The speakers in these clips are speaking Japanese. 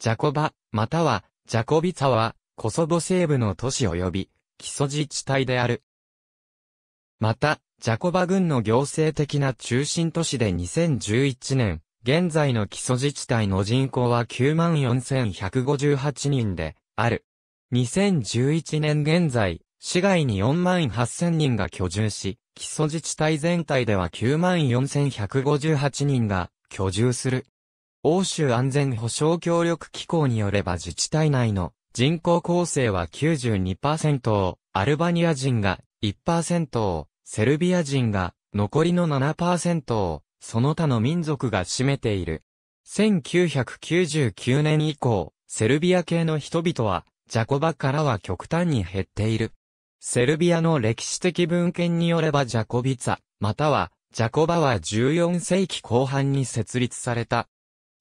ジャコバ、または、ジャコビツァは、コソボ西部の都市及び、基礎自治体である。また、ジャコバ軍の行政的な中心都市で2011年、現在の基礎自治体の人口は94,158人で、ある。2011年現在、市外に48,000人が居住し、基礎自治体全体では94,158人が居住する。欧州安全保障協力機構によれば自治体内の人口構成は92%を、アルバニア人が1%を、セルビア人が残りの7%を、その他の民族が占めている。1999年以降、セルビア系の人々は、ジャコバからは極端に減っている。セルビアの歴史的文献によればジャコビツァ、または、ジャコバは14世紀後半に設立された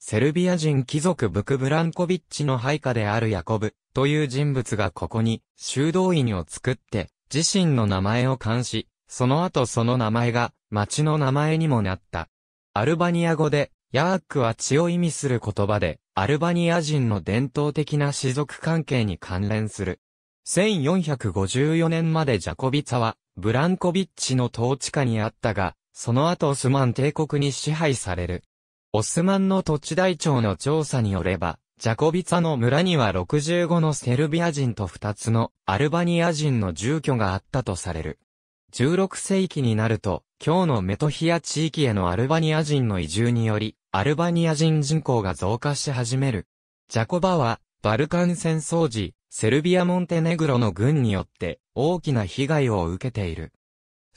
セルビア人貴族ブクブランコビッチの配下であるヤコブという人物がここに修道院を作って自身の名前を冠し、その後その名前が町の名前にもなった。アルバニア語でヤークは血を意味する言葉でアルバニア人の伝統的な氏族関係に関連する。1454年までジャコビツァはブランコビッチの統治下にあったが、その後オスマン帝国に支配される。オスマンの土地台帳の調査によれば、ジャコビツァの村には65のセルビア人と2つのアルバニア人の住居があったとされる。16世紀になると、今日のメトヒア地域へのアルバニア人の移住により、アルバニア人人口が増加し始める。ジャコバは、バルカン戦争時、セルビア・モンテネグロの軍によって大きな被害を受けている。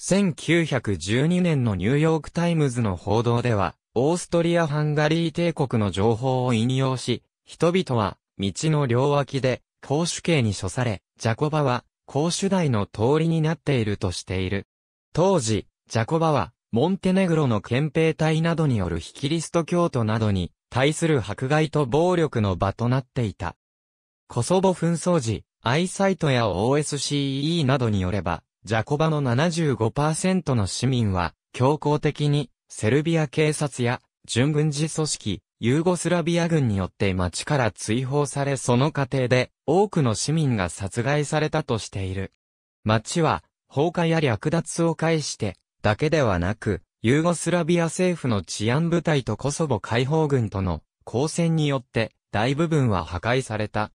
1912年のニューヨークタイムズの報道では、オーストリア・ハンガリー帝国の情報を引用し、人々は、道の両脇で、公主刑に処され、ジャコバは、公主台の通りになっているとしている。当時、ジャコバは、モンテネグロの憲兵隊などによる非キリスト教徒などに、対する迫害と暴力の場となっていた。コソボ紛争時、アイサイトや OSCE などによれば、ジャコバの75%の市民は、強硬的にセルビア警察や準軍事組織、ユーゴスラビア軍によって町から追放されその過程で多くの市民が殺害されたとしている。町は放火や略奪を介してだけではなく、ユーゴスラビア政府の治安部隊とコソボ解放軍との交戦によって大部分は破壊された。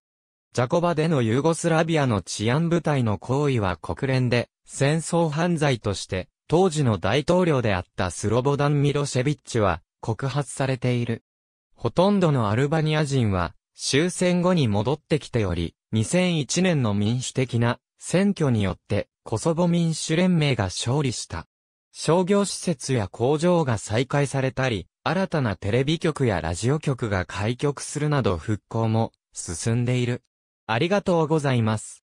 ジャコバでのユーゴスラビアの治安部隊の行為は国連で戦争犯罪として当時の大統領であったスロボダン・ミロシェビッチは告発されている。ほとんどのアルバニア人は終戦後に戻ってきており、2001年の民主的な選挙によってコソボ民主連盟が勝利した。商業施設や工場が再開されたり、新たなテレビ局やラジオ局が開局するなど復興も進んでいる。ありがとうございます。